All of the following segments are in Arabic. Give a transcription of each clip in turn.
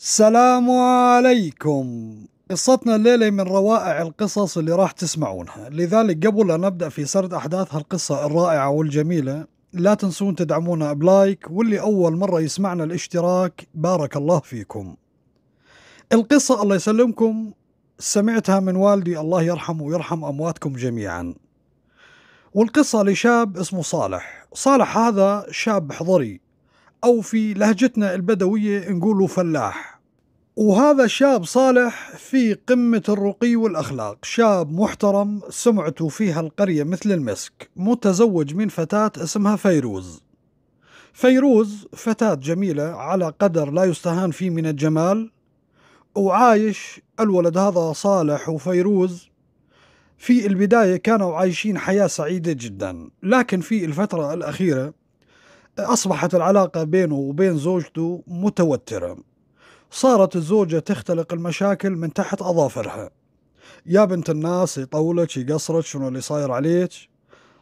السلام عليكم قصتنا الليلة من روائع القصص اللي راح تسمعونها لذلك قبل أن نبدأ في سرد أحداث هالقصة الرائعة والجميلة لا تنسون تدعمونا بلايك واللي أول مرة يسمعنا الاشتراك بارك الله فيكم القصة الله يسلمكم سمعتها من والدي الله يرحمه ويرحم أمواتكم جميعا والقصة لشاب اسمه صالح صالح هذا شاب حضري أو في لهجتنا البدوية نقوله فلاح وهذا شاب صالح في قمة الرقي والأخلاق شاب محترم سمعته فيها القرية مثل المسك متزوج من فتاة اسمها فيروز فيروز فتاة جميلة على قدر لا يستهان فيه من الجمال وعايش الولد هذا صالح وفيروز في البداية كانوا عايشين حياة سعيدة جدا لكن في الفترة الأخيرة أصبحت العلاقة بينه وبين زوجته متوترة صارت الزوجة تختلق المشاكل من تحت أظافرها يا بنت الناس يطولك يقصرك شنو اللي صاير عليك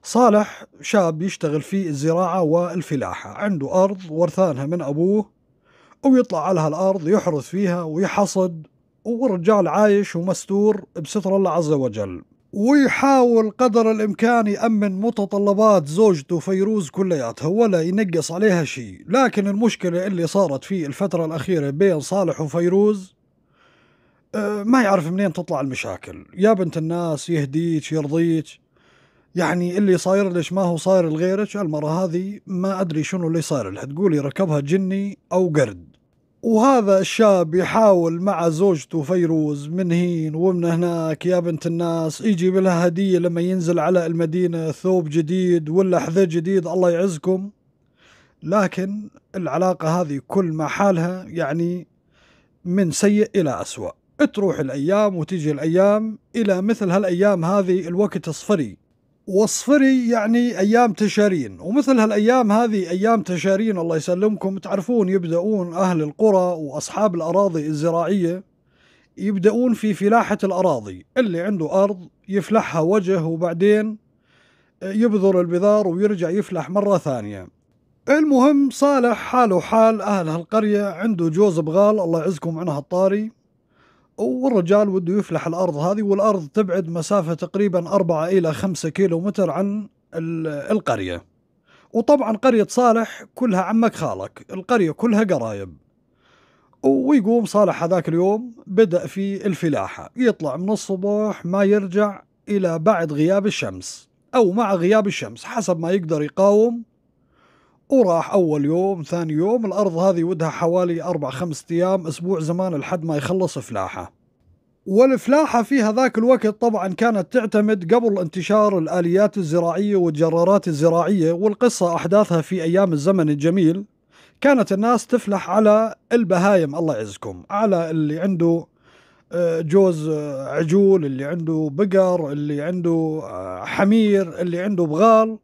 صالح شاب يشتغل في الزراعة والفلاحة عنده أرض ورثانها من أبوه ويطلع على هالأرض يحرث فيها ويحصد والرجال عايش ومستور بستر الله عز وجل ويحاول قدر الامكان يامن متطلبات زوجته فيروز كلياتها ولا ينقص عليها شيء، لكن المشكله اللي صارت في الفتره الاخيره بين صالح وفيروز آه، ما يعرف منين تطلع المشاكل، يا بنت الناس يهديك يرضيك يعني اللي صاير ليش ما هو صاير لغيرك، المره هذه ما ادري شنو اللي صاير لها، تقولي ركبها جني او قرد. وهذا الشاب يحاول مع زوجته فيروز من هين ومن هناك يا بنت الناس يجيب لها هدية لما ينزل على المدينة ثوب جديد ولا حذاء جديد الله يعزكم لكن العلاقة هذه كل ما حالها يعني من سيء إلى أسوأ تروح الأيام وتيجي الأيام إلى مثل هالأيام هذه الوقت الصفري واصفري يعني أيام تشارين ومثل هالأيام هذه أيام تشارين الله يسلمكم تعرفون يبدأون أهل القرى وأصحاب الأراضي الزراعية يبدأون في فلاحة الأراضي اللي عنده أرض يفلحها وجه وبعدين آه، يبذر البذار ويرجع يفلح مرة ثانية المهم صالح حاله حال أهل هالقرية عنده جوز بغال الله يعزكم عنها الطاري والرجال وده يفلح الارض هذه والارض تبعد مسافه تقريبا 4 الى 5 كيلو متر عن القريه وطبعا قريه صالح كلها عمك خالك القريه كلها قرايب ويقوم صالح هذاك اليوم بدأ في الفلاحة يطلع من الصبح ما يرجع إلى بعد غياب الشمس أو مع غياب الشمس حسب ما يقدر يقاوم وراح اول يوم ثاني يوم الارض هذه ودها حوالي اربع خمس ايام اسبوع زمان لحد ما يخلص فلاحه والفلاحة في هذاك الوقت طبعا كانت تعتمد قبل انتشار الآليات الزراعية والجرارات الزراعية والقصة أحداثها في أيام الزمن الجميل كانت الناس تفلح على البهايم الله يعزكم على اللي عنده آه، جوز آه، عجول اللي عنده بقر اللي عنده آه، حمير اللي عنده بغال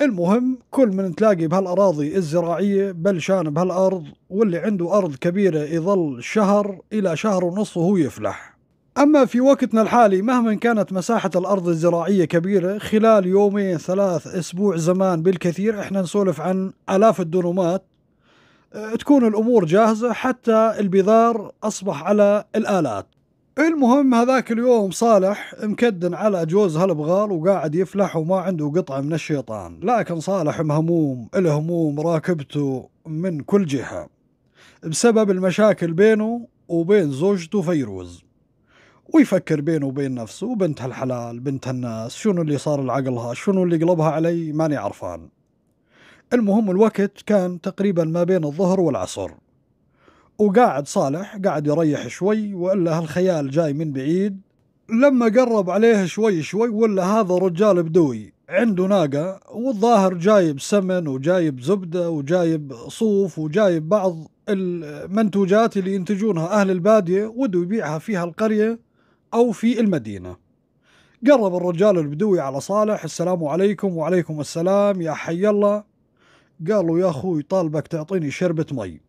المهم كل من تلاقي بهالأراضي الزراعية بلشان بهالأرض واللي عنده أرض كبيرة يظل شهر إلى شهر ونص وهو يفلح أما في وقتنا الحالي مهما كانت مساحة الأرض الزراعية كبيرة خلال يومين ثلاث أسبوع زمان بالكثير إحنا نسولف عن آلاف الدنومات أه، تكون الأمور جاهزة حتى البذار أصبح على الآلات المهم هذاك اليوم صالح مكدن على جوز هالبغال وقاعد يفلح وما عنده قطعة من الشيطان لكن صالح مهموم الهموم راكبته من كل جهة بسبب المشاكل بينه وبين زوجته فيروز ويفكر بينه وبين نفسه وبنت الحلال بنت الناس شنو اللي صار لعقلها شنو اللي قلبها علي ماني عرفان المهم الوقت كان تقريبا ما بين الظهر والعصر وقاعد صالح قاعد يريح شوي والا هالخيال جاي من بعيد لما قرب عليه شوي شوي ولا هذا رجال بدوي عنده ناقة والظاهر جايب سمن وجايب زبدة وجايب صوف وجايب بعض المنتوجات اللي ينتجونها أهل البادية وده يبيعها فيها القرية أو في المدينة قرب الرجال البدوي على صالح السلام عليكم وعليكم السلام يا حي الله قال له يا أخوي طالبك تعطيني شربة مي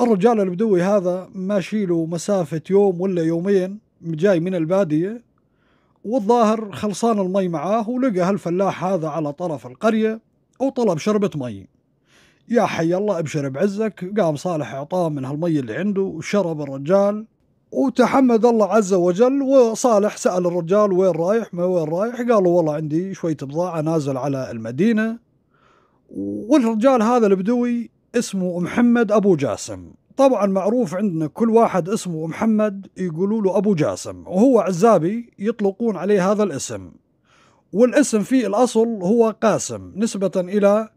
الرجال البدوي هذا ماشي له مسافة يوم ولا يومين جاي من البادية والظاهر خلصان المي معاه ولقى هالفلاح هذا على طرف القرية وطلب شربة مي يا حي الله ابشر بعزك قام صالح اعطاه من هالمي اللي عنده وشرب الرجال وتحمد الله عز وجل وصالح سأل الرجال وين رايح ما وين رايح قالوا والله عندي شوية بضاعة نازل على المدينة والرجال هذا البدوي اسمه محمد أبو جاسم طبعا معروف عندنا كل واحد اسمه محمد يقولوا له أبو جاسم وهو عزابي يطلقون عليه هذا الاسم والاسم في الأصل هو قاسم نسبة إلى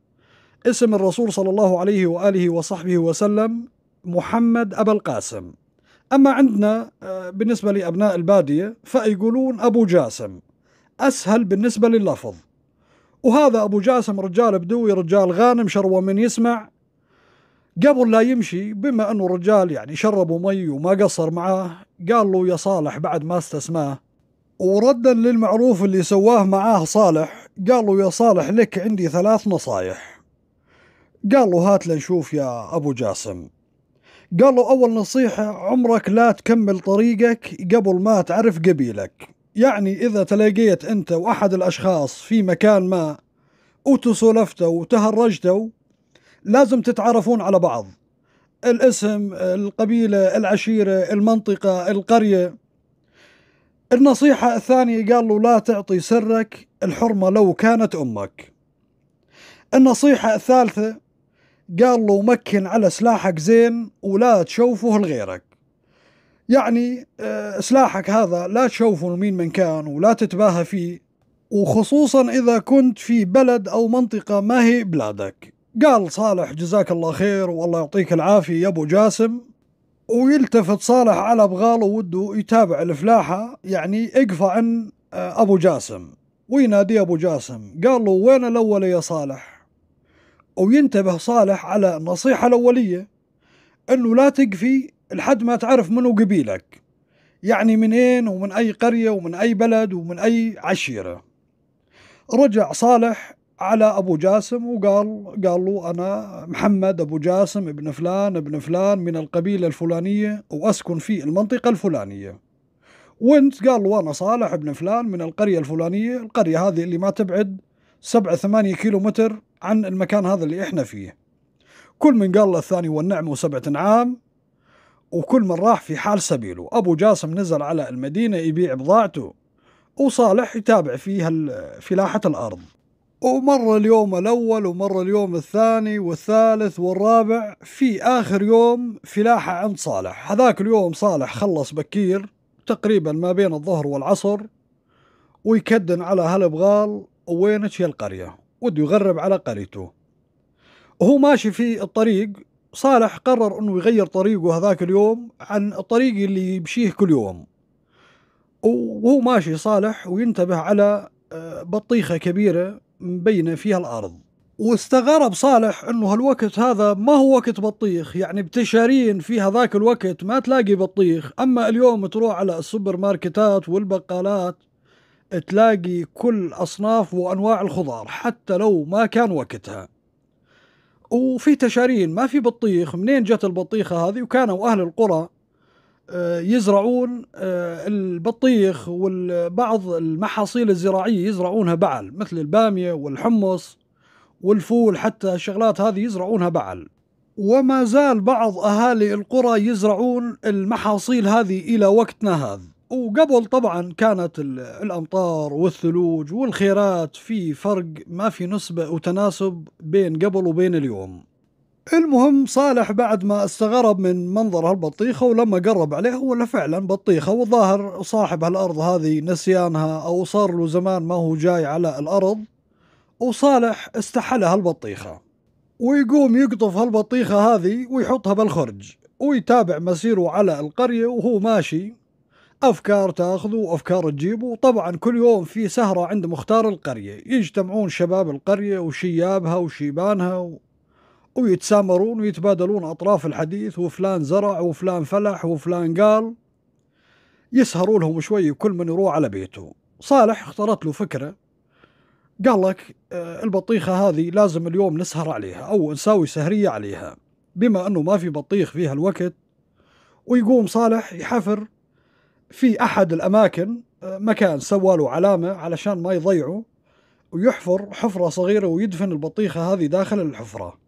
اسم الرسول صلى الله عليه وآله وصحبه وسلم محمد أبا القاسم أما عندنا آه، بالنسبة لأبناء البادية فيقولون أبو جاسم أسهل بالنسبة لللفظ وهذا أبو جاسم رجال بدوي رجال غانم شروى من يسمع قبل لا يمشي بما انه رجال يعني شربوا مي وما قصر معاه قال له يا صالح بعد ما استسماه وردا للمعروف اللي سواه معاه صالح قال له يا صالح لك عندي ثلاث نصايح قال له هات لنشوف يا ابو جاسم قال له اول نصيحه عمرك لا تكمل طريقك قبل ما تعرف قبيلك يعني اذا تلاقيت انت واحد الاشخاص في مكان ما وتسولفتوا وتهرجتوا لازم تتعرفون على بعض الاسم القبيلة العشيرة المنطقة القرية النصيحة الثانية قال له لا تعطي سرك الحرمة لو كانت أمك النصيحة الثالثة قال له مكن على سلاحك زين ولا تشوفه لغيرك يعني آه، سلاحك هذا لا تشوفه لمين من كان ولا تتباهى فيه وخصوصا إذا كنت في بلد أو منطقة ما هي بلادك قال صالح جزاك الله خير والله يعطيك العافية يا أبو جاسم ويلتفت صالح على بغاله وده يتابع الفلاحة يعني اقفى عن آه، أبو جاسم وينادي أبو جاسم قال له وين الأول يا صالح وينتبه صالح على النصيحة الأولية أنه لا تقفي لحد ما تعرف منو قبيلك يعني منين ومن أي قرية ومن أي بلد ومن أي عشيرة رجع صالح على ابو جاسم وقال قال له انا محمد ابو جاسم ابن فلان ابن فلان من القبيله الفلانيه واسكن في المنطقه الفلانيه وانت قال له انا صالح ابن فلان من القريه الفلانيه القريه هذه اللي ما تبعد سبعة ثمانية كيلو متر عن المكان هذا اللي احنا فيه كل من قال له الثاني والنعم وسبعة نعام وكل من راح في حال سبيله أبو جاسم نزل على المدينة يبيع بضاعته وصالح يتابع فيها فلاحة الأرض ومر اليوم الأول ومر اليوم الثاني والثالث والرابع في آخر يوم فلاحة عند صالح هذاك اليوم صالح خلص بكير تقريبا ما بين الظهر والعصر ويكدن على هالبغال وينش يا القرية وده يغرب على قريته وهو ماشي في الطريق صالح قرر انه يغير طريقه هذاك اليوم عن الطريق اللي يمشيه كل يوم وهو ماشي صالح وينتبه على آه، بطيخة كبيرة مبينة فيها الأرض واستغرب صالح انه هالوقت هذا ما هو وقت بطيخ يعني بتشارين في هذاك الوقت ما تلاقي بطيخ اما اليوم تروح على السوبر ماركتات والبقالات تلاقي كل اصناف وانواع الخضار حتى لو ما كان وقتها وفي تشارين ما في بطيخ منين جت البطيخة هذه وكانوا اهل القرى آه، يزرعون آه، البطيخ وبعض المحاصيل الزراعية يزرعونها بعل مثل البامية والحمص والفول حتى الشغلات هذه يزرعونها بعل وما زال بعض أهالي القرى يزرعون المحاصيل هذه إلى وقتنا هذا وقبل طبعا كانت الأمطار والثلوج والخيرات في فرق ما في نسبة وتناسب بين قبل وبين اليوم المهم صالح بعد ما استغرب من منظر هالبطيخة ولما قرب عليه ولا فعلا بطيخة وظاهر صاحب هالأرض هذه نسيانها أو صار له زمان ما هو جاي على الأرض وصالح استحل هالبطيخة ويقوم يقطف هالبطيخة هذه ويحطها بالخرج ويتابع مسيره على القرية وهو ماشي أفكار تاخذه وأفكار تجيبه وطبعا كل يوم في سهرة عند مختار القرية يجتمعون شباب القرية وشيابها وشيبانها ويتسامرون ويتبادلون أطراف الحديث وفلان زرع وفلان فلح وفلان قال يسهروا لهم شوي وكل من يروح على بيته صالح اخترت له فكرة قال لك آه، البطيخة هذه لازم اليوم نسهر عليها أو نساوي سهرية عليها بما أنه ما في بطيخ في هالوقت ويقوم صالح يحفر في أحد الأماكن آه، مكان سواله علامة علشان ما يضيعه ويحفر حفرة صغيرة ويدفن البطيخة هذه داخل الحفرة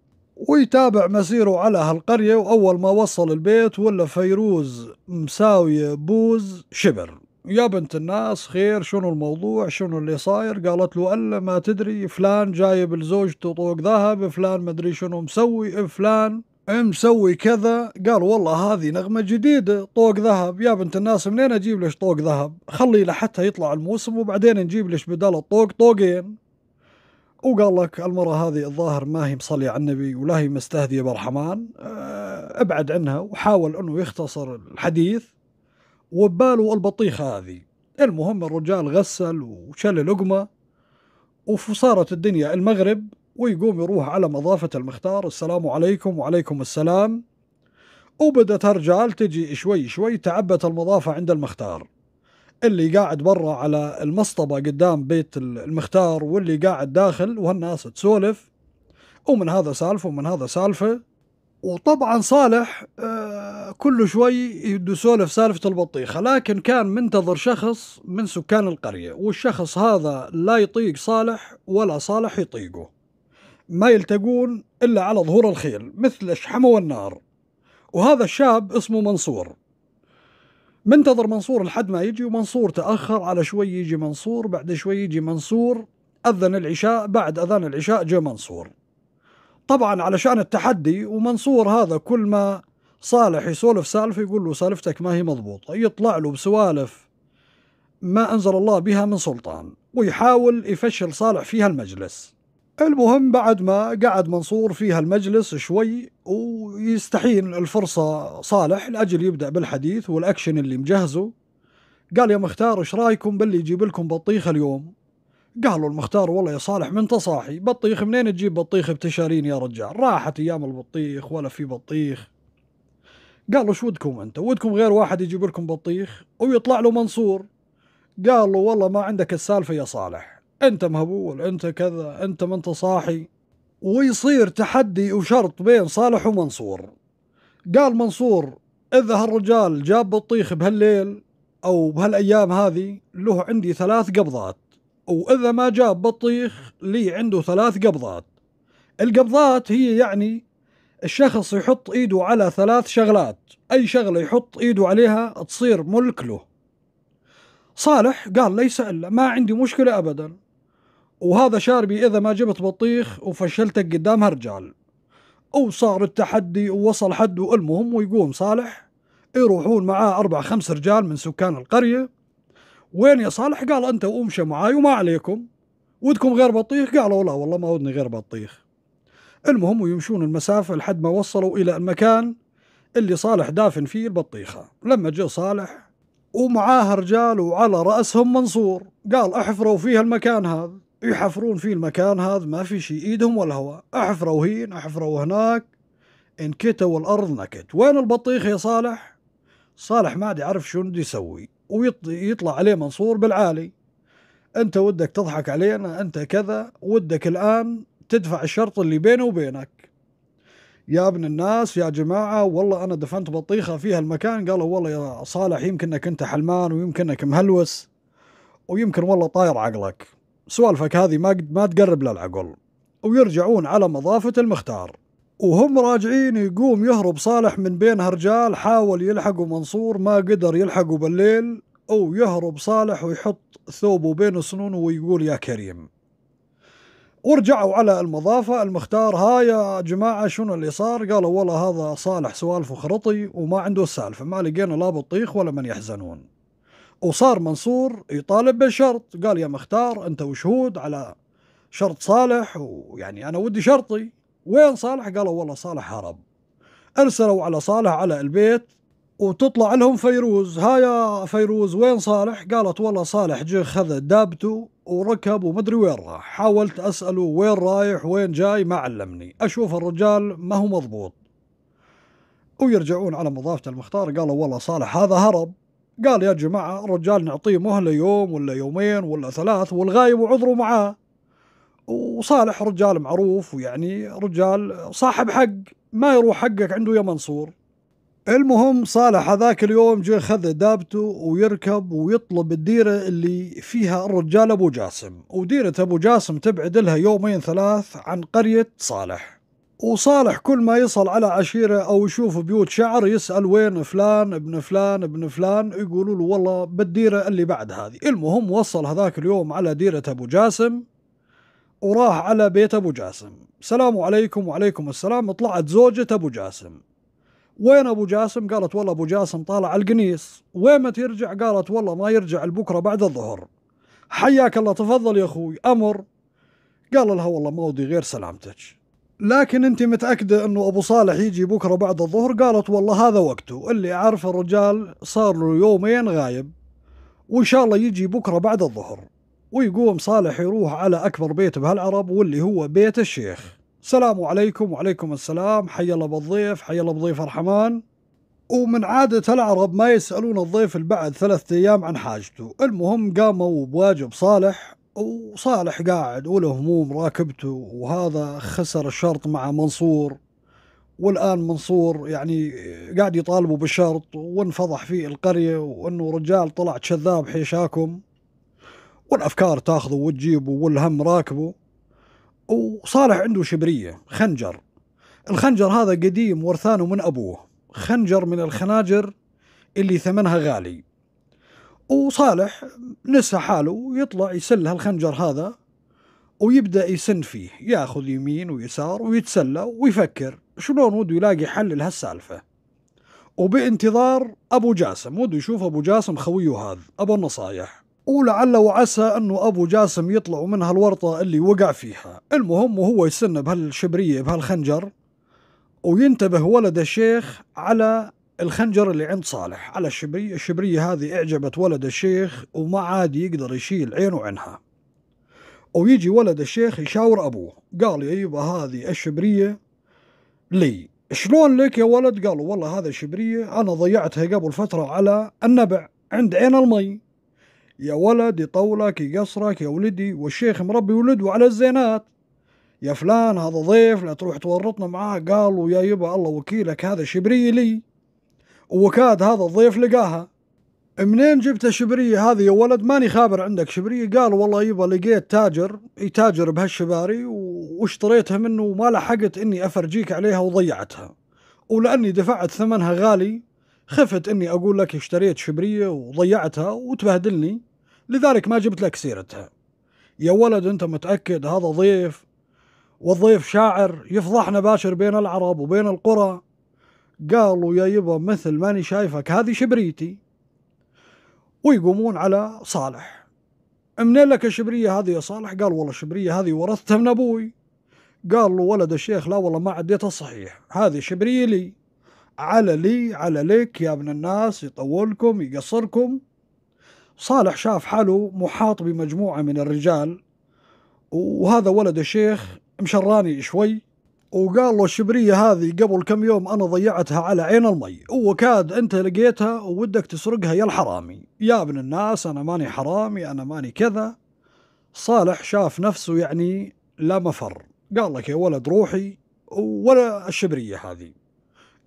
ويتابع مسيره على هالقرية وأول ما وصل البيت ولا فيروز مساوية بوز شبر يا بنت الناس خير شنو الموضوع شنو اللي صاير قالت له ألا ما تدري فلان جايب لزوجته طوق ذهب فلان مدري شنو مسوي فلان مسوي كذا قال والله هذه نغمة جديدة طوق ذهب يا بنت الناس منين أجيب لك طوق ذهب خلي لحتى يطلع الموسم وبعدين نجيب لك بدل الطوق طوقين وقال لك المرأة هذه الظاهر ما هي مصلية على النبي ولا هي مستهدية بالرحمن آه، ابعد عنها وحاول أنه يختصر الحديث وباله البطيخة هذه المهم الرجال غسل وشل لقمة وصارت الدنيا المغرب ويقوم يروح على مضافة المختار السلام عليكم وعليكم السلام وبدت الرجال تجي شوي شوي تعبت المضافة عند المختار اللي قاعد برا على المصطبة قدام بيت المختار واللي قاعد داخل وهالناس تسولف ومن هذا سالفة ومن هذا سالفة وطبعا صالح آه، كل شوي يسولف سالفة البطيخة لكن كان منتظر شخص من سكان القرية والشخص هذا لا يطيق صالح ولا صالح يطيقه ما يلتقون إلا على ظهور الخيل مثل الشحمة والنار وهذا الشاب اسمه منصور منتظر منصور لحد ما يجي ومنصور تاخر على شوي يجي منصور بعد شوي يجي منصور اذن العشاء بعد اذان العشاء جاء منصور طبعا علشان التحدي ومنصور هذا كل ما صالح يسولف سالفه يقول له سالفتك ما هي مضبوطه يطلع له بسوالف ما انزل الله بها من سلطان ويحاول يفشل صالح فيها المجلس المهم بعد ما قعد منصور في هالمجلس شوي ويستحين الفرصة صالح لأجل يبدأ بالحديث والأكشن اللي مجهزه قال يا مختار ايش رايكم باللي يجيب لكم بطيخ اليوم قالوا المختار والله يا صالح من تصاحي بطيخ منين تجيب بطيخ بتشارين يا رجال راحت ايام البطيخ ولا في بطيخ قالوا شو ودكم انت ودكم غير واحد يجيب لكم بطيخ ويطلع له منصور قالوا والله ما عندك السالفة يا صالح انت مهبول انت كذا انت ما انت صاحي ويصير تحدي وشرط بين صالح ومنصور قال منصور اذا هالرجال جاب بطيخ بهالليل او بهالايام هذه له عندي ثلاث قبضات واذا ما جاب بطيخ لي عنده ثلاث قبضات القبضات هي يعني الشخص يحط ايده على ثلاث شغلات اي شغله يحط ايده عليها تصير ملك له صالح قال ليس الا ما عندي مشكله ابدا وهذا شاربي إذا ما جبت بطيخ وفشلتك قدام هرجال وصار التحدي ووصل حده المهم ويقوم صالح يروحون معاه أربع خمس رجال من سكان القرية وين يا صالح قال أنت وأمشى معاي وما عليكم ودكم غير بطيخ قالوا لا والله ما ودني غير بطيخ المهم ويمشون المسافة لحد ما وصلوا إلى المكان اللي صالح دافن فيه البطيخة لما جاء صالح ومعاه رجال وعلى رأسهم منصور قال احفروا فيها المكان هذا يحفرون فيه المكان هذا ما في شيء ايدهم ولا هواء احفروا هين احفروا هناك انكتوا الارض نكت وين البطيخ يا صالح صالح ما عاد يعرف شو بده يسوي ويطلع عليه منصور بالعالي انت ودك تضحك علينا انت كذا ودك الان تدفع الشرط اللي بينه وبينك يا ابن الناس يا جماعة والله أنا دفنت بطيخة في هالمكان قالوا والله يا صالح يمكنك أنت حلمان ويمكنك مهلوس ويمكن والله طاير عقلك سوالفك هذه ما ما تقرب للعقل ويرجعون على مضافة المختار وهم راجعين يقوم يهرب صالح من بين هرجال حاول يلحقوا منصور ما قدر يلحقوا بالليل أو يهرب صالح ويحط ثوبه بين سنونه ويقول يا كريم ورجعوا على المضافة المختار ها يا جماعة شنو اللي صار قالوا والله هذا صالح سوالفه خرطي وما عنده السالفة ما لقينا لا بطيخ ولا من يحزنون وصار منصور يطالب بالشرط قال يا مختار أنت وشهود على شرط صالح ويعني أنا ودي شرطي وين صالح قالوا والله صالح هرب أرسلوا على صالح على البيت وتطلع لهم فيروز ها يا فيروز وين صالح قالت والله صالح جه خذ دابته وركب ومدري وين راح حاولت أسأله وين رايح وين جاي ما علمني أشوف الرجال ما هو مضبوط ويرجعون على مضافة المختار قالوا والله صالح هذا هرب قال يا جماعة الرجال نعطيه مهلة يوم ولا يومين ولا ثلاث والغايب وعذره معاه وصالح رجال معروف ويعني رجال صاحب حق ما يروح حقك عنده يا منصور المهم صالح هذاك اليوم جه خذ دابته ويركب ويطلب الديرة اللي فيها الرجال أبو جاسم وديرة أبو جاسم تبعد لها يومين ثلاث عن قرية صالح وصالح كل ما يصل على عشيرة أو يشوف بيوت شعر يسأل وين فلان ابن فلان ابن فلان يقولوا له والله بالديرة اللي بعد هذه المهم وصل هذاك اليوم على ديرة أبو جاسم وراح على بيت أبو جاسم سلام عليكم وعليكم السلام طلعت زوجة أبو جاسم وين أبو جاسم قالت والله أبو جاسم طالع القنيص وين ما ترجع قالت والله ما يرجع لبكرة بعد الظهر حياك الله تفضل يا أخوي أمر قال لها والله ما ودي غير سلامتك لكن انت متاكده انه ابو صالح يجي بكره بعد الظهر قالت والله هذا وقته اللي اعرف الرجال صار له يومين غايب وان شاء الله يجي بكره بعد الظهر ويقوم صالح يروح على اكبر بيت بهالعرب واللي هو بيت الشيخ السلام عليكم وعليكم السلام حي الله بالضيف حي الله بضيف الرحمن ومن عادة العرب ما يسألون الضيف بعد ثلاثة أيام عن حاجته المهم قاموا بواجب صالح وصالح قاعد وله هموم راكبته وهذا خسر الشرط مع منصور والان منصور يعني قاعد يطالبوا بالشرط وانفضح فيه القريه وانه رجال طلع كذاب حيشاكم والافكار تاخذه وتجيبه والهم راكبه وصالح عنده شبريه خنجر الخنجر هذا قديم ورثانه من ابوه خنجر من الخناجر اللي ثمنها غالي وصالح نسى حاله ويطلع يسل هالخنجر هذا ويبدا يسن فيه ياخذ يمين ويسار ويتسلى ويفكر شلون ودو يلاقي حل لهالسالفه وبانتظار ابو جاسم ودو يشوف ابو جاسم خويه هذا ابو النصايح ولعل وعسى انه ابو جاسم يطلع من هالورطه اللي وقع فيها المهم وهو يسن بهالشبريه بهالخنجر وينتبه ولد الشيخ على الخنجر اللي عند صالح على الشبرية الشبرية هذه اعجبت ولد الشيخ وما عاد يقدر يشيل عينه عنها ويجي ولد الشيخ يشاور أبوه قال يا يبا هذه الشبرية لي شلون لك يا ولد قالوا والله هذا الشبرية أنا ضيعتها قبل فترة على النبع عند عين المي يا ولد يطولك يقصرك يا ولدي والشيخ مربي ولده على الزينات يا فلان هذا ضيف لا تروح تورطنا معاه قالوا يا يبا الله وكيلك هذا شبرية لي وكاد هذا الضيف لقاها منين جبت الشبرية هذه يا ولد ماني خابر عندك شبرية قال والله يبا لقيت تاجر يتاجر بهالشباري واشتريتها منه وما لحقت اني افرجيك عليها وضيعتها ولاني دفعت ثمنها غالي خفت اني اقول لك اشتريت شبرية وضيعتها وتبهدلني لذلك ما جبت لك سيرتها يا ولد انت متأكد هذا ضيف والضيف شاعر يفضحنا باشر بين العرب وبين القرى قالوا يا يبا مثل ماني شايفك هذه شبريتي ويقومون على صالح منين لك الشبرية هذه يا صالح قال والله الشبرية هذه ورثتها من أبوي قال له ولد الشيخ لا والله ما عديتها صحيح هذه شبرية لي على لي على لك يا ابن الناس يطولكم يقصركم صالح شاف حاله محاط بمجموعة من الرجال وهذا ولد الشيخ مشراني شوي وقال له الشبرية هذه قبل كم يوم انا ضيعتها على عين المي وكاد انت لقيتها وودك تسرقها يا الحرامي يا ابن الناس انا ماني حرامي انا ماني كذا صالح شاف نفسه يعني لا مفر قال لك يا ولد روحي ولا الشبريه هذه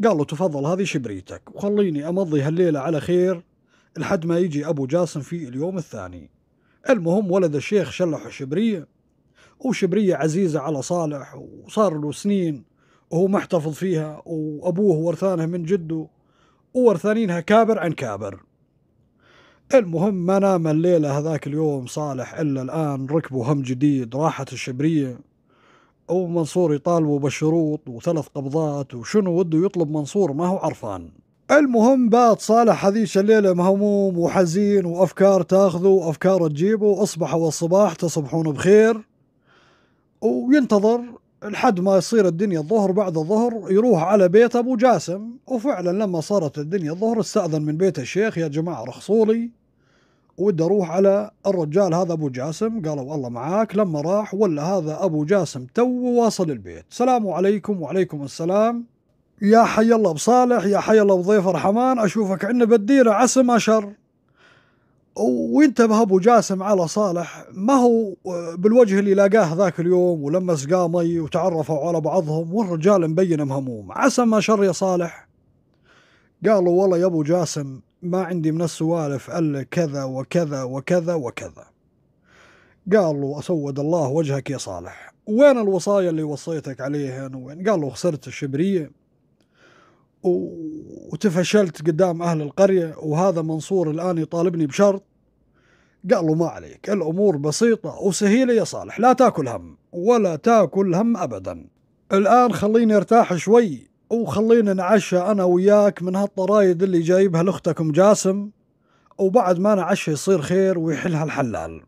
قال له تفضل هذه شبريتك وخليني امضي هالليله على خير لحد ما يجي ابو جاسم في اليوم الثاني المهم ولد الشيخ شلح الشبريه وشبرية عزيزة على صالح وصار له سنين وهو محتفظ فيها وأبوه ورثانها من جده وورثانينها كابر عن كابر المهم ما نام الليلة هذاك اليوم صالح إلا الآن ركبوا هم جديد راحت الشبرية ومنصور يطالبوا بالشروط وثلاث قبضات وشنو وده يطلب منصور ما هو عرفان المهم بات صالح هذيش الليلة مهموم وحزين وأفكار تاخذه وأفكار تجيبه أصبح والصباح تصبحون بخير وينتظر لحد ما يصير الدنيا الظهر بعد الظهر يروح على بيت ابو جاسم وفعلا لما صارت الدنيا الظهر استاذن من بيت الشيخ يا جماعه رخصوا لي ودي اروح على الرجال هذا ابو جاسم قالوا الله معاك لما راح ولا هذا ابو جاسم تو واصل البيت سلام عليكم وعليكم السلام يا حي الله بصالح يا حي الله بضيف الرحمن اشوفك عندنا بالديره عسى ما شر وينتبه ابو جاسم على صالح ما هو آه، بالوجه اللي لاقاه ذاك اليوم ولما سقاه مي وتعرفوا على بعضهم والرجال مبين مهموم عسى ما شر يا صالح قالوا والله يا ابو جاسم ما عندي من السوالف الا كذا وكذا وكذا وكذا قالوا اسود الله وجهك يا صالح وين الوصايا اللي وصيتك عليهن وين قالوا خسرت الشبريه وتفشلت قدام أهل القرية وهذا منصور الآن يطالبني بشرط قال له ما عليك الأمور بسيطة وسهيلة يا صالح لا تاكل هم ولا تاكل هم أبدا الآن خليني ارتاح شوي وخلينا نعشى أنا وياك من هالطرايد اللي جايبها لأختكم جاسم وبعد ما نعشى يصير خير ويحلها الحلال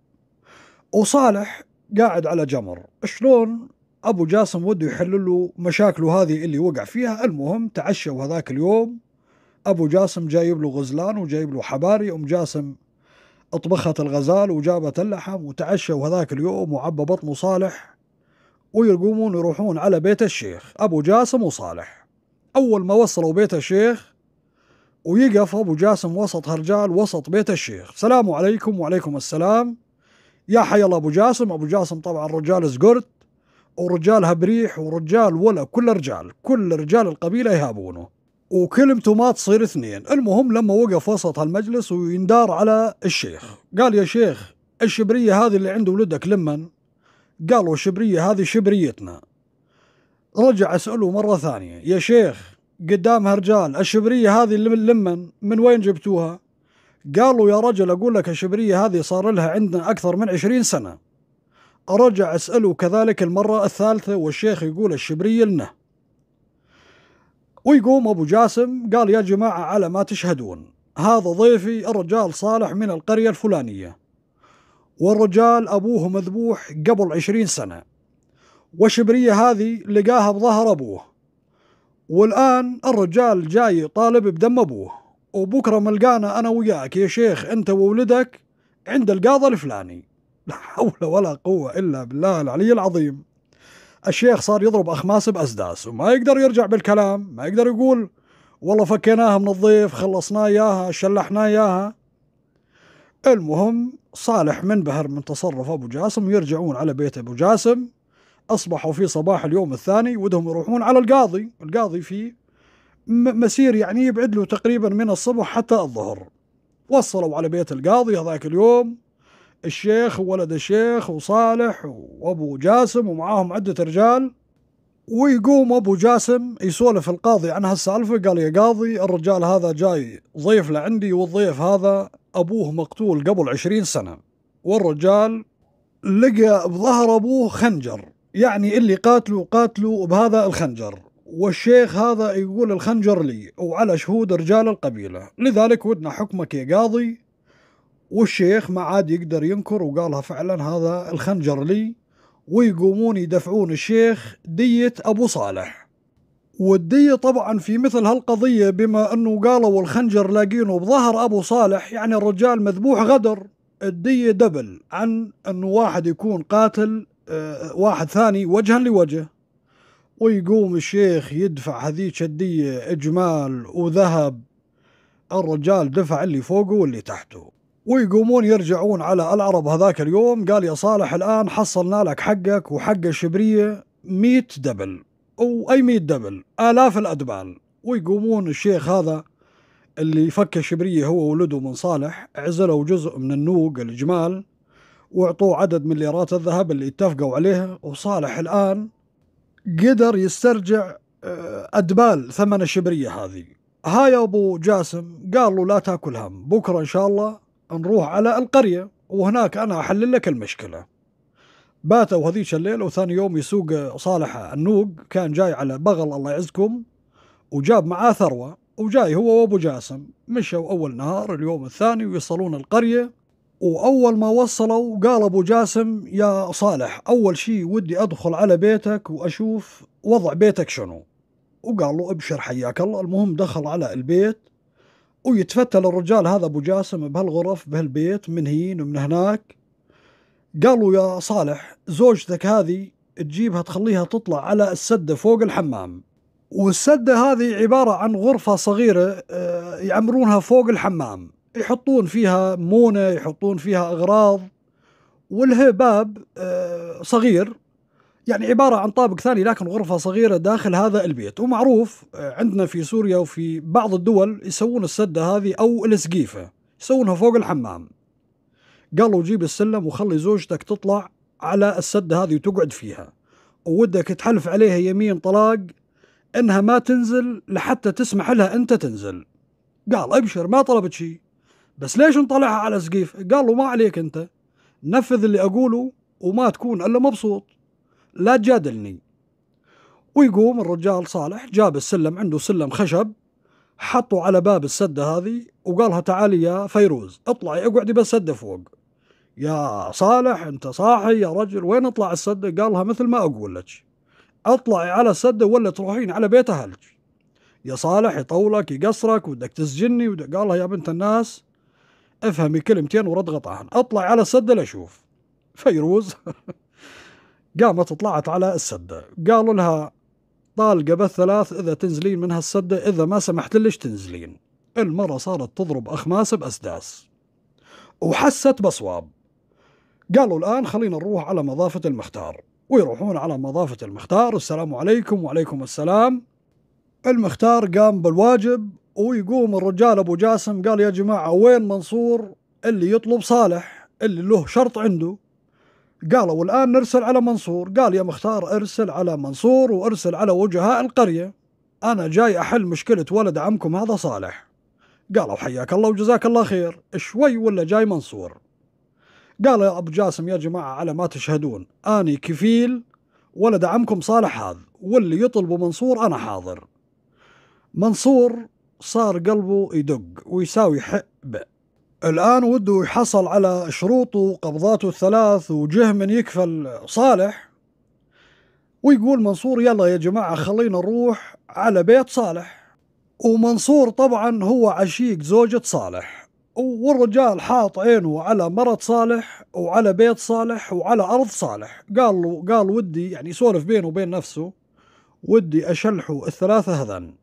وصالح قاعد على جمر شلون ابو جاسم وده يحل له مشاكله هذه اللي وقع فيها المهم تعشى هذاك اليوم ابو جاسم جايب له غزلان وجايب له حباري ام جاسم اطبخت الغزال وجابت اللحم وتعشى هذاك اليوم وعبى بطنه صالح ويقومون يروحون على بيت الشيخ ابو جاسم وصالح اول ما وصلوا بيت الشيخ ويقف ابو جاسم وسط هرجال وسط بيت الشيخ سلام عليكم وعليكم السلام يا حي الله ابو جاسم ابو جاسم طبعا رجال زقرت ورجالها بريح ورجال ولا كل رجال كل رجال القبيلة يهابونه وكلمته ما تصير اثنين المهم لما وقف وسط هالمجلس ويندار على الشيخ قال يا شيخ الشبرية هذه اللي عند ولدك لمن قالوا الشبرية هذه شبريتنا رجع أسأله مرة ثانية يا شيخ قدامها رجال الشبرية هذه اللي من لمن من وين جبتوها قالوا يا رجل أقول لك الشبرية هذه صار لها عندنا أكثر من عشرين سنة أرجع أسأله كذلك المرة الثالثة والشيخ يقول الشبرية لنا ويقوم أبو جاسم قال يا جماعة على ما تشهدون هذا ضيفي الرجال صالح من القرية الفلانية والرجال أبوه مذبوح قبل عشرين سنة والشبرية هذه لقاها بظهر أبوه والآن الرجال جاي طالب بدم أبوه وبكرة ملقانا أنا وياك يا شيخ أنت وولدك عند القاضي الفلاني لا حول ولا قوة إلا بالله العلي العظيم الشيخ صار يضرب أخماس بأسداس وما يقدر يرجع بالكلام ما يقدر يقول والله فكيناها من الضيف خلصنا إياها شلحنا إياها المهم صالح منبهر من تصرف أبو جاسم ويرجعون على بيت أبو جاسم أصبحوا في صباح اليوم الثاني ودهم يروحون على القاضي القاضي في مسير يعني يبعد له تقريبا من الصبح حتى الظهر وصلوا على بيت القاضي هذاك اليوم الشيخ وولد الشيخ وصالح وابو جاسم ومعاهم عده رجال ويقوم ابو جاسم يسولف القاضي عن هالسالفه قال يا قاضي الرجال هذا جاي ضيف لعندي والضيف هذا ابوه مقتول قبل عشرين سنه والرجال لقى بظهر ابوه خنجر يعني اللي قاتله قاتله بهذا الخنجر والشيخ هذا يقول الخنجر لي وعلى شهود رجال القبيله لذلك ودنا حكمك يا قاضي والشيخ ما عاد يقدر ينكر وقالها فعلا هذا الخنجر لي ويقومون يدفعون الشيخ دية أبو صالح والدية طبعا في مثل هالقضية بما أنه قالوا الخنجر لاقينه بظهر أبو صالح يعني الرجال مذبوح غدر الدية دبل عن أنه واحد يكون قاتل آه، واحد ثاني وجها لوجه ويقوم الشيخ يدفع هذيك الدية إجمال وذهب الرجال دفع اللي فوقه واللي تحته ويقومون يرجعون على العرب هذاك اليوم قال يا صالح الآن حصلنا لك حقك وحق الشبرية 100 دبل أو أي مية دبل آلاف الأدبال ويقومون الشيخ هذا اللي فك الشبرية هو ولده من صالح عزلوا جزء من النوق الجمال واعطوه عدد من ليرات الذهب اللي اتفقوا عليها وصالح الآن قدر يسترجع آه، أدبال ثمن الشبرية هذه ها يا أبو جاسم قال له لا تاكل هم بكرة إن شاء الله نروح على القرية وهناك أنا أحلل لك المشكلة باتوا هذيك الليلة وثاني يوم يسوق صالح النوق كان جاي على بغل الله يعزكم وجاب معاه ثروة وجاي هو وأبو جاسم مشوا أول نهار اليوم الثاني ويصلون القرية وأول ما وصلوا قال أبو جاسم يا صالح أول شيء ودي أدخل على بيتك وأشوف وضع بيتك شنو وقال له ابشر حياك الله المهم دخل على البيت ويتفتل الرجال هذا ابو جاسم بهالغرف بهالبيت من هين ومن هناك قالوا يا صالح زوجتك هذه تجيبها تخليها تطلع على السده فوق الحمام والسده هذه عباره عن غرفه صغيره آه، يعمرونها فوق الحمام يحطون فيها مونه يحطون فيها اغراض ولها باب آه، صغير يعني عبارة عن طابق ثاني لكن غرفة صغيرة داخل هذا البيت ومعروف آه، عندنا في سوريا وفي بعض الدول يسوون السدة هذه أو السقيفة يسوونها فوق الحمام قالوا جيب السلم وخلي زوجتك تطلع على السدة هذه وتقعد فيها وودك تحلف عليها يمين طلاق انها ما تنزل لحتى تسمح لها انت تنزل قال ابشر ما طلبت شيء بس ليش نطلعها على سقيف قالوا ما عليك انت نفذ اللي اقوله وما تكون الا مبسوط لا تجادلني ويقوم الرجال صالح جاب السلم عنده سلم خشب حطه على باب السدة هذه وقالها تعالي يا فيروز اطلعي اقعدي بس سدة فوق يا صالح انت صاحي يا رجل وين اطلع السدة قالها مثل ما اقول لك اطلعي على السدة ولا تروحين على بيت اهلك يا صالح يطولك يقصرك ودك تسجني ودك قالها يا بنت الناس افهمي كلمتين ورد غطاهن اطلعي على السدة لاشوف فيروز قامت طلعت على السدة قالوا لها طالقة بالثلاث إذا تنزلين منها السدة إذا ما سمحت ليش تنزلين المرة صارت تضرب أخماس بأسداس وحست بصواب قالوا الآن خلينا نروح على مضافة المختار ويروحون على مضافة المختار السلام عليكم وعليكم السلام المختار قام بالواجب ويقوم الرجال أبو جاسم قال يا جماعة وين منصور اللي يطلب صالح اللي له شرط عنده قالوا الآن نرسل على منصور قال يا مختار ارسل على منصور وارسل على وجهاء القرية أنا جاي أحل مشكلة ولد عمكم هذا صالح قالوا حياك الله وجزاك الله خير شوي ولا جاي منصور قال يا أبو جاسم يا جماعة على ما تشهدون أني كفيل ولد عمكم صالح هذا واللي يطلبوا منصور أنا حاضر منصور صار قلبه يدق ويساوي حق بق الآن وده يحصل على شروطه وقبضاته الثلاث وجه من يكفل صالح ويقول منصور يلا يا جماعة خلينا نروح على بيت صالح ومنصور طبعا هو عشيق زوجة صالح والرجال حاط عينه على مرض صالح وعلى بيت صالح وعلى أرض صالح قال له قال ودي يعني يسولف بينه وبين نفسه ودي أشلحه الثلاثة هذن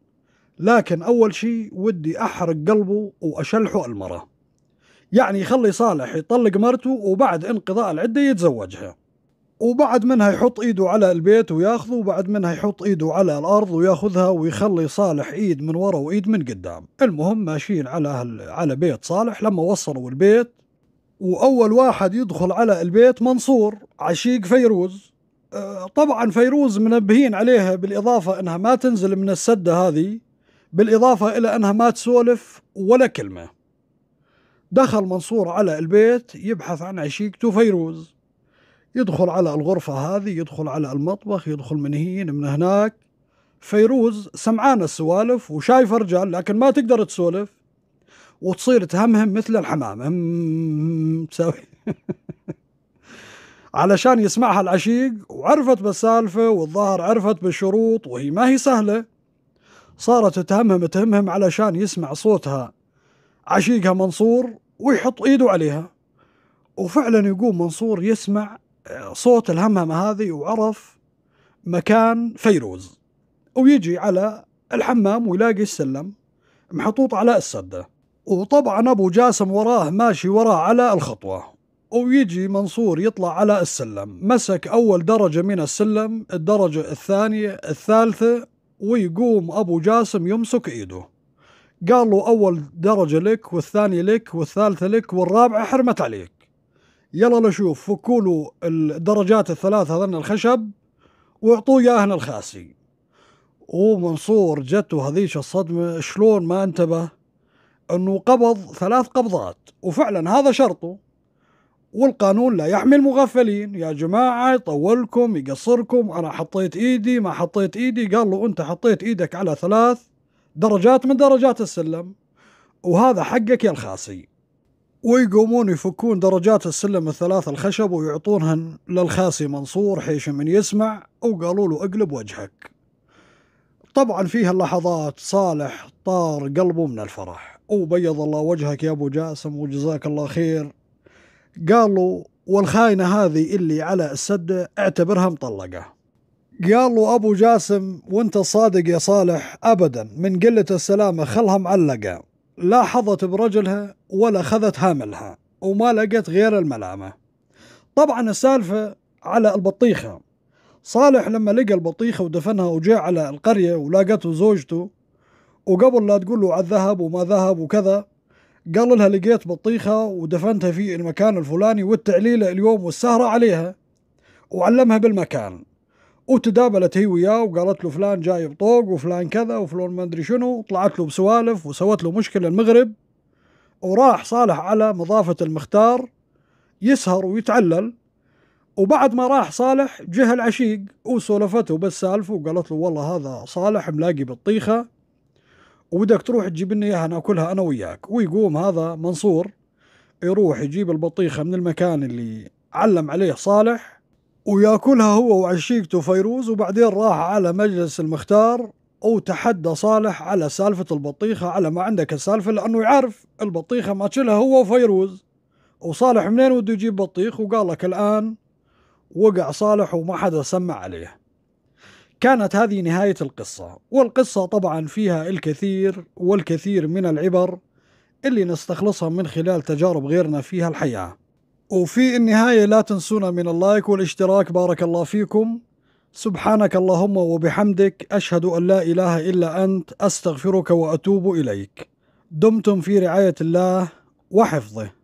لكن أول شيء ودي أحرق قلبه وأشلحه المرة يعني يخلي صالح يطلق مرته وبعد انقضاء العدة يتزوجها وبعد منها يحط ايده على البيت وياخذه وبعد منها يحط ايده على الارض وياخذها ويخلي صالح ايد من ورا وايد من قدام المهم ماشيين على على بيت صالح لما وصلوا البيت واول واحد يدخل على البيت منصور عشيق فيروز آه، طبعا فيروز منبهين عليها بالاضافه انها ما تنزل من السده هذه بالاضافه الى انها ما تسولف ولا كلمه دخل منصور على البيت يبحث عن عشيقته فيروز يدخل على الغرفة هذه يدخل على المطبخ يدخل من هين من هناك فيروز سمعان السوالف وشايفة رجال لكن ما تقدر تسولف وتصير تهمهم مثل الحمام تسوي علشان يسمعها العشيق وعرفت بالسالفة والظاهر عرفت بالشروط وهي ما هي سهلة صارت تهمهم تهمهم علشان يسمع صوتها عشيقها منصور ويحط ايده عليها وفعلا يقوم منصور يسمع آه، صوت الهمهمة هذه وعرف مكان فيروز ويجي على الحمام ويلاقي السلم محطوط على السدة وطبعا أبو جاسم وراه ماشي وراه على الخطوة ويجي منصور يطلع على السلم مسك أول درجة من السلم الدرجة الثانية الثالثة ويقوم أبو جاسم يمسك إيده قالوا أول درجة لك والثانية لك والثالثة لك والرابعة حرمت عليك يلا نشوف فكولوا الدرجات الثلاث هذن الخشب واعطوه ياهن الخاسي ومنصور جته هذيش الصدمة شلون ما انتبه انه قبض ثلاث قبضات وفعلا هذا شرطه والقانون لا يحمي المغفلين يا جماعة يطولكم يقصركم أنا حطيت إيدي ما حطيت إيدي قال له أنت حطيت إيدك على ثلاث درجات من درجات السلم وهذا حقك يا الخاصي ويقومون يفكون درجات السلم الثلاث الخشب ويعطونهن للخاصي منصور حيش من يسمع وقالوا له اقلب وجهك طبعا فيها اللحظات صالح طار قلبه من الفرح وبيض الله وجهك يا ابو جاسم وجزاك الله خير قالوا والخاينه هذه اللي على السد اعتبرها مطلقه قال له ابو جاسم وانت صادق يا صالح ابدا من قله السلامه خلها معلقه لا حظت برجلها ولا خذت هاملها وما لقت غير الملامه طبعا السالفه على البطيخه صالح لما لقى البطيخه ودفنها وجاء على القريه ولاقته زوجته وقبل لا تقول له على الذهب وما ذهب وكذا قال لها لقيت بطيخه ودفنتها في المكان الفلاني والتعليله اليوم والسهره عليها وعلمها بالمكان وتدابلت هي وياه وقالت له فلان جاي بطوق وفلان كذا وفلان ما ادري شنو طلعت له بسوالف وسوت له مشكله المغرب وراح صالح على مضافه المختار يسهر ويتعلل وبعد ما راح صالح جه العشيق وسولفته بالسالفه وقالت له والله هذا صالح ملاقي بالطيخه وبدك تروح تجيب لنا اياها ناكلها انا وياك ويقوم هذا منصور يروح يجيب البطيخه من المكان اللي علم عليه صالح وياكلها هو وعشيقته فيروز وبعدين راح على مجلس المختار وتحدى صالح على سالفة البطيخة على ما عندك السالفة لأنه يعرف البطيخة ما تشيلها هو وفيروز وصالح منين وده يجيب بطيخ وقال لك الآن وقع صالح وما حدا سمع عليه كانت هذه نهاية القصة والقصة طبعا فيها الكثير والكثير من العبر اللي نستخلصها من خلال تجارب غيرنا فيها الحياة وفي النهاية لا تنسونا من اللايك والاشتراك بارك الله فيكم سبحانك اللهم وبحمدك أشهد أن لا إله إلا أنت أستغفرك وأتوب إليك دمتم في رعاية الله وحفظه